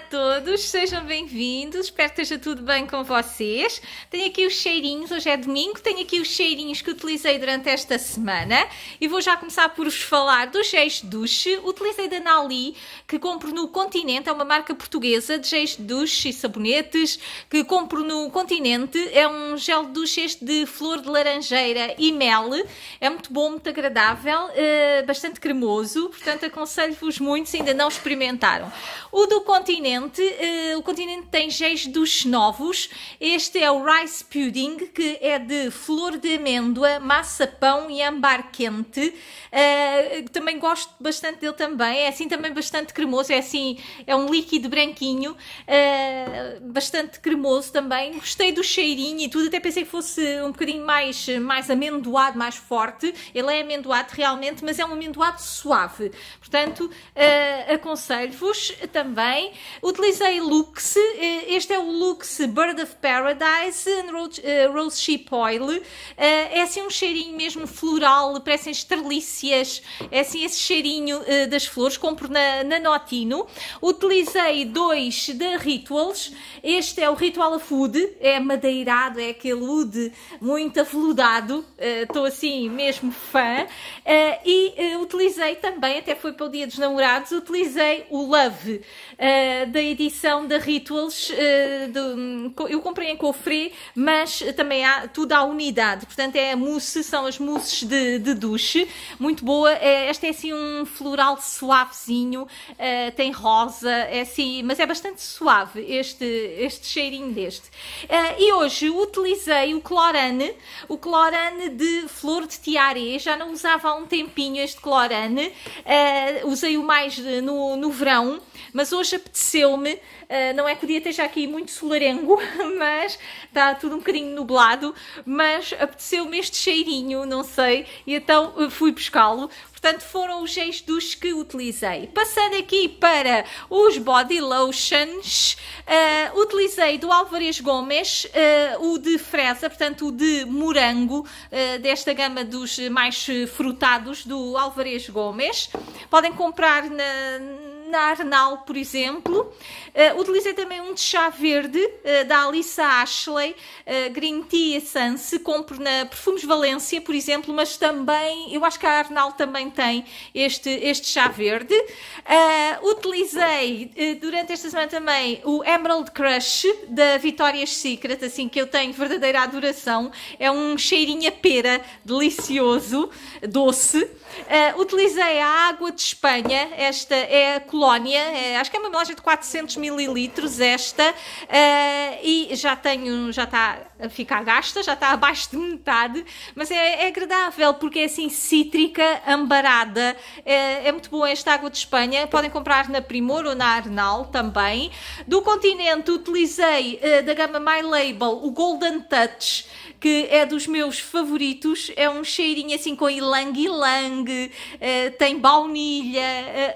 a todos, sejam bem-vindos, espero que esteja tudo bem com vocês. Tenho aqui os cheirinhos, hoje é domingo, tenho aqui os cheirinhos que utilizei durante esta semana e vou já começar por vos falar dos géis de duche. Utilizei da Nali, que compro no Continente, é uma marca portuguesa de géis de duche e sabonetes, que compro no Continente. É um gel de duche este de flor de laranjeira e mel, é muito bom, muito agradável, eh, bastante cremoso, portanto aconselho-vos muito se ainda não experimentaram. O do Continente continente, uh, eh, o continente tem géis dos novos. Este é o rice pudding, que é de flor de amêndoa, massa pão e ambar quente. Uh, também gosto bastante dele também. É assim também bastante cremoso, é assim, é um líquido branquinho, uh, bastante cremoso também. Gostei do cheirinho e tudo, até pensei que fosse um bocadinho mais, mais amendoado, mais forte. Ele é amendoado realmente, mas é um amendoado suave. Portanto, aconselho-vos também. Utilizei Lux, eh, este é o Lux Bird of Paradise and eh, Rose, Sheep Oil. Eh, é assim um cheirinho mesmo floral, parecem estrelícias, é assim esse cheirinho das flores. Compro na, na Notino. Utilizei dois da Rituals. Este é o Ritual of Wood, é madeirado, é aquele wood muito afludado, Estou assim mesmo fã. E utilizei também, até foi para o Dia dos Namorados, utilizei o Love uh, da edição da Rituals. Uh, do, eu comprei em cofre, mas também há tudo à unidade. Portanto, é a mousse, são as mousses de, de duche. Muito boa. É, esta é assim um floral suavezinho, uh, tem rosa, é assim, mas é bastante suave este, este cheirinho deste. e hoje utilizei o clorane, o clorane de flor de tiare. Já não usava há um tempinho este clorane Uh, usei o mais de, eh, no, no verão, mas hoje apeteceu-me. Uh, não é que o dia esteja aqui muito solarengo, mas está tudo um bocadinho nublado. Mas apeteceu-me este cheirinho, não sei, e então fui buscá-lo. Portanto, foram os géis dos que utilizei. Passando aqui para os body lotions, uh, utilizei do Álvarez Gomes uh, o de fresa, portanto, o de morango, uh, desta gama dos mais frutados do Álvarez Gomes. Podem comprar na na Arnal, por exemplo. Uh, utilizei também um de chá verde uh, da Alissa Ashley, uh, Green Tea Essence. Compro na Perfumes Valência, por exemplo, mas também, eu acho que a Arnal também tem este, este chá verde. utilizei durante esta semana também o Emerald Crush da Vitórias Secret, assim que eu tenho verdadeira adoração. É um cheirinho a pera, delicioso, doce. utilizei a água de Espanha, esta é a eh, acho que é uma embalagem de 400 mililitros esta, eh, e já tenho, já está fica gasta, já está abaixo de metade, mas é, é agradável porque é assim cítrica, ambarada. É, é, muito bom esta água de Espanha. Podem comprar na Primor ou na Arnal também. Do continente utilizei uh, da gama My Label o Golden Touch que é dos meus favoritos. É um cheirinho assim com ilang-ilang, uh, eh, tem baunilha,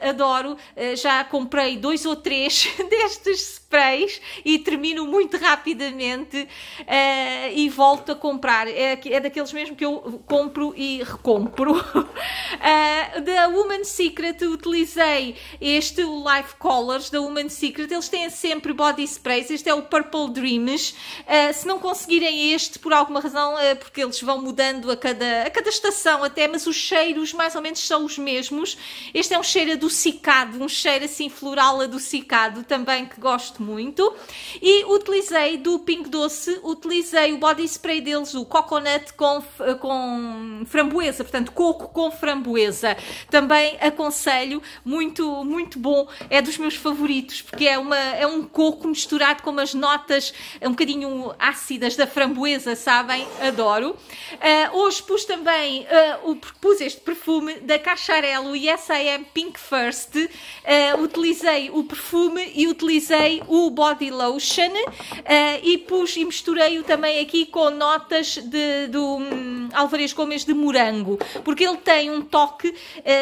uh, adoro. Uh, já comprei dois ou três destes sprays e termino muito rapidamente uh, e volto a comprar. É, é daqueles mesmo que eu compro e recompro. Uh, da Woman Secret utilizei este, o Life Colors da Woman Secret. Eles têm sempre body sprays. Este é o Purple Dreams. Uh, se não conseguirem este por alguma razão, uh, porque eles vão mudando a cada, a cada estação até, mas os cheiros mais ou menos são os mesmos. Este é um cheiro adocicado, um cheiro assim floral adocicado também que gosto muito. E utilizei do Pink Doce, utilizei o body spray deles, o coconut com, com framboesa, portanto, coco com framboesa. Também aconselho, muito, muito bom, é dos meus favoritos, porque é, uma, é um coco misturado com umas notas um bocadinho ácidas da framboesa, sabem? Adoro. Uh, hoje pus também uh, o, pus este perfume da Cacharello e essa é Pink First. Uh, utilizei o perfume e utilizei o o Body Lotion uh, e pus e misturei-o também aqui com notas de, do um, Alvarez Gomes de morango, porque ele tem um toque, uh,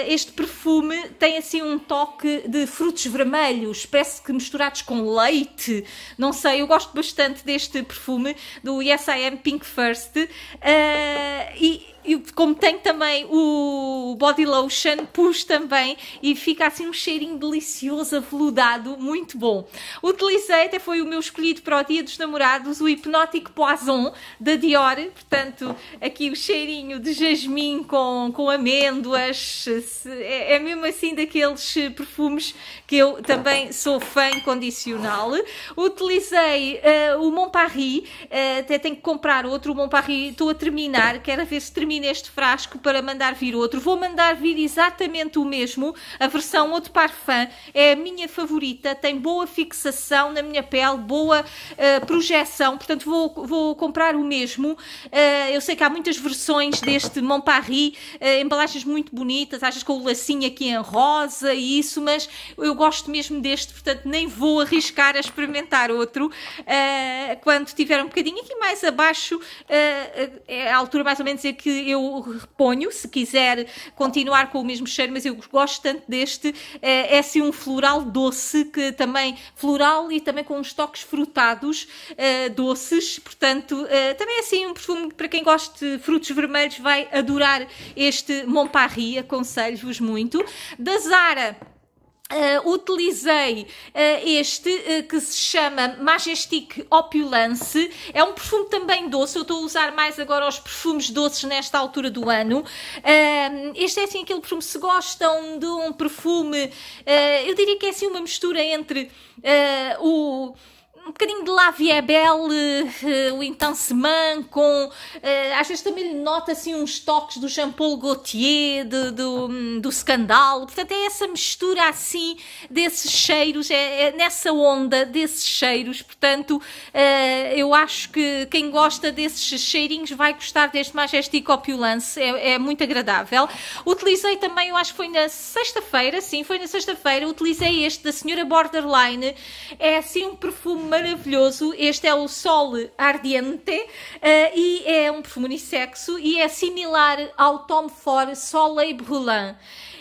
este perfume tem assim um toque de frutos vermelhos, parece que misturados com leite, não sei, eu gosto bastante deste perfume do Yes I Am Pink First uh, e e como tem também o body lotion, pus também e fica assim um cheirinho delicioso, aveludado, muito bom. Utilizei, até foi o meu escolhido para o Dia dos Namorados, o Hipnótico Poison da Dior, portanto, aqui o cheirinho de jasmim com, com amêndoas, é, é mesmo assim daqueles perfumes que eu também sou fã incondicional. Utilizei uh, o Montparry, uh, eh, até tenho que comprar outro, o Montparry estou a terminar, quero ver se termina termina este frasco para mandar vir outro. Vou mandar vir exatamente o mesmo. A versão Eau de Parfum é a minha favorita, tem boa fixação na minha pele, boa uh, projeção, portanto vou, vou comprar o mesmo. Uh, eu sei que há muitas versões deste Montparry, uh, eh, embalagens muito bonitas, às vezes com o lacinho aqui em rosa e isso, mas eu gosto mesmo deste, portanto nem vou arriscar a experimentar outro. quando tiver um bocadinho aqui mais abaixo, é a altura mais ou menos é que eu reponho, se quiser continuar com o mesmo cheiro, mas eu gosto tanto deste. Eh, é assim um floral doce, que também floral e também com uns toques frutados, eh, doces. Portanto, eh, também é assim um perfume para quem gosta de frutos vermelhos vai adorar este Montparry, aconselho-vos muito. Da Zara Uh, utilizei uh, este uh, que se chama Majestic Opulence. É um perfume também doce. Eu estou a usar mais agora os perfumes doces nesta altura do ano. este é assim aquele perfume. Se gostam de um perfume, eu diria que é assim uma mistura entre o um bocadinho de Laviebelle, uh, eh, o então Seman, com. Uh, às vezes também nota assim uns toques do Jean-Paul Gaultier, do, um, do Scandal. Portanto, é essa mistura assim desses cheiros, é, é nessa onda desses cheiros. Portanto, uh, eu acho que quem gosta desses cheirinhos vai gostar deste Majestic Opulence, é, é muito agradável. Utilizei também, eu acho que foi na sexta-feira, sim, foi na sexta-feira, utilizei este da Senhora Borderline, é assim um perfume maravilhoso. Este é o Sol Ardiente uh, e é um perfume unissexo e é similar ao Tom Ford Soleil Brûlant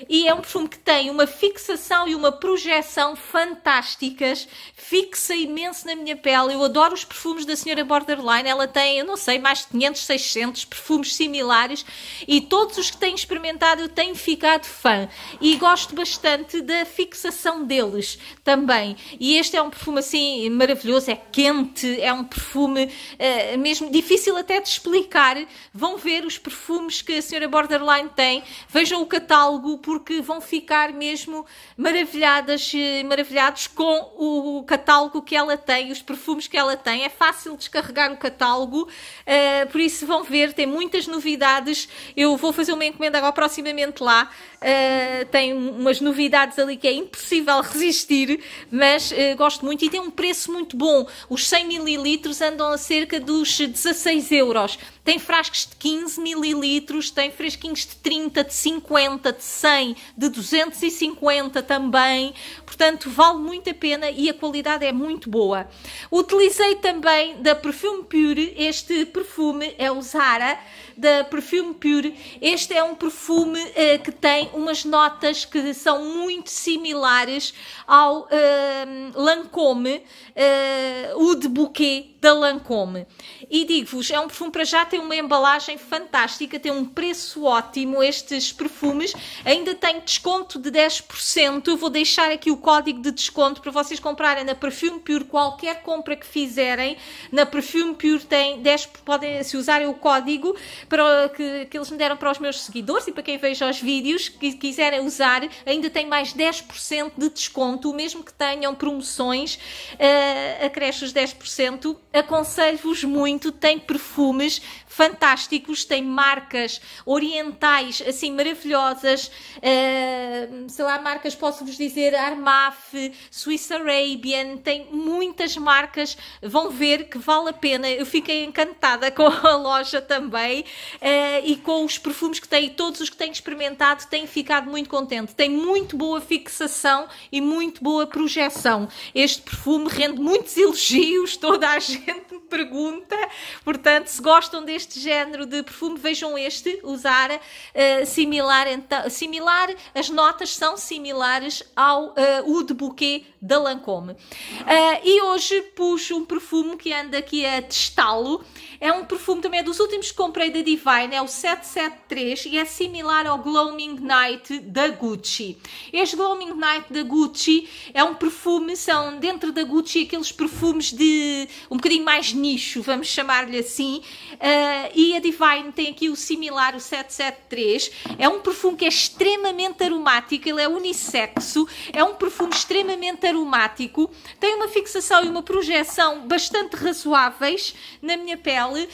e é um perfume que tem uma fixação e uma projeção fantásticas, fixa imenso na minha pele. Eu adoro os perfumes da senhora Borderline, ela tem, eu não sei, mais de 500, 600 perfumes similares e todos os que tenho experimentado eu tenho ficado fã e gosto bastante da fixação deles também. E este é um perfume assim maravilhoso, é quente, é um perfume uh, mesmo difícil até de explicar. Vão ver os perfumes que a senhora Borderline tem, vejam o catálogo, por porque vão ficar mesmo maravilhadas, eh, maravilhados com o catálogo que ela tem, os perfumes que ela tem. É fácil descarregar o catálogo, uh, por isso vão ver, tem muitas novidades. Eu vou fazer uma encomenda agora proximamente lá. Uh, tem umas novidades ali que é impossível resistir, mas uh, gosto muito e tem um preço muito bom. Os 100 ml andam a cerca dos 16 euros. Tem frascos de 15 mililitros, tem fresquinhos de 30, de 50, de 100, de 250 também. Portanto, vale muito a pena e a qualidade é muito boa. Utilizei também da Perfume Pure, este perfume é o Zara da Perfume Pure. Este é um perfume uh, que tem umas notas que são muito similares ao uh, Lancôme, uh, o de bouquet da Lancôme. E digo-vos, é um perfume para já, tem uma embalagem fantástica, tem um preço ótimo estes perfumes, ainda tem desconto de 10%, vou deixar aqui o código de desconto para vocês comprarem na Perfume Pure, qualquer compra que fizerem, na Perfume Pure tem 10, podem, se usarem o código, para, que, que eles me deram para os meus seguidores e para quem veja os vídeos que quiserem usar, ainda tem mais 10% de desconto, mesmo que tenham promoções, uh, acresce os 10%. Aconselho-vos muito, tem perfumes fantásticos, tem marcas orientais assim maravilhosas, uh, sei lá, marcas, posso-vos dizer, Armaf, Swiss Arabian, tem muitas marcas, vão ver que vale a pena. Eu fiquei encantada com a loja também uh, e com os perfumes que tem, todos os que têm experimentado, têm ficado muito contente. Tem muito boa fixação e muito boa projeção. Este perfume rende muitos elogios, toda a gente me pergunta, portanto, se gostam deste este género de perfume, vejam este, usar uh, similar, então, similar, as notas são similares ao uh, eh, Oud Bouquet da Lancôme. Uh, e hoje puxo um perfume que anda aqui a testá-lo. É um perfume também é dos últimos que comprei da Divine, é o 773 e é similar ao Gloaming Night da Gucci. Este Gloaming Night da Gucci é um perfume, são dentro da Gucci aqueles perfumes de um bocadinho mais nicho, vamos chamar-lhe assim. Uh, e a Divine tem aqui o similar, o 773. É um perfume que é extremamente aromático, ele é unissexo, é um perfume extremamente aromático, tem uma fixação e uma projeção bastante razoáveis na minha pele. Uh,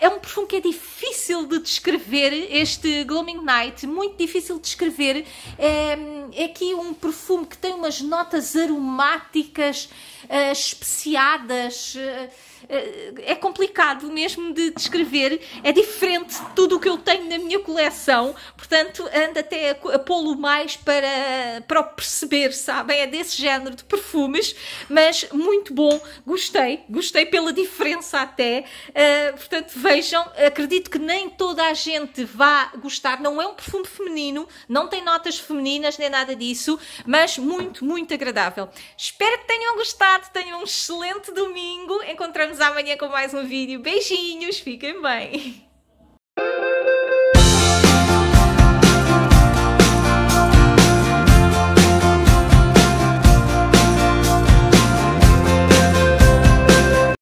é um perfume que é difícil de descrever, este Gloaming Night, muito difícil de descrever. É, é aqui um perfume que tem umas notas aromáticas uh, especiadas. Uh, eh, é complicado mesmo de descrever, é diferente de tudo o que eu tenho na minha coleção, portanto ando até a pô-lo mais para, para o perceber, sabem? É desse género de perfumes, mas muito bom, gostei, gostei pela diferença até, uh, portanto vejam, acredito que nem toda a gente vá gostar, não é um perfume feminino, não tem notas femininas nem nada disso, mas muito, muito agradável. Espero que tenham gostado, tenham um excelente domingo, encontramos voltamos amanhã com mais um vídeo. Beijinhos, fiquem bem!